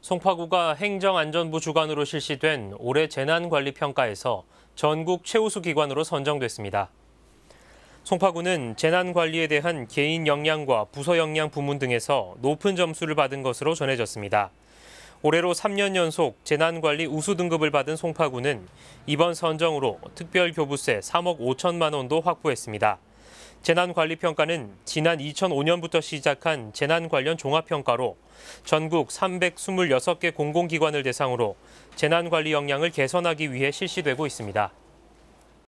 송파구가 행정안전부 주관으로 실시된 올해 재난관리평가에서 전국 최우수 기관으로 선정됐습니다. 송파구는 재난관리에 대한 개인 역량과 부서 역량 부문 등에서 높은 점수를 받은 것으로 전해졌습니다. 올해로 3년 연속 재난관리 우수 등급을 받은 송파구는 이번 선정으로 특별교부세 3억 5천만 원도 확보했습니다. 재난관리평가는 지난 2005년부터 시작한 재난 관련 종합평가로 전국 326개 공공기관을 대상으로 재난관리 역량을 개선하기 위해 실시되고 있습니다.